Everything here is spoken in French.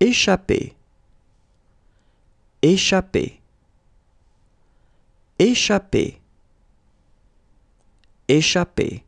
échapper, échapper, échapper, échapper.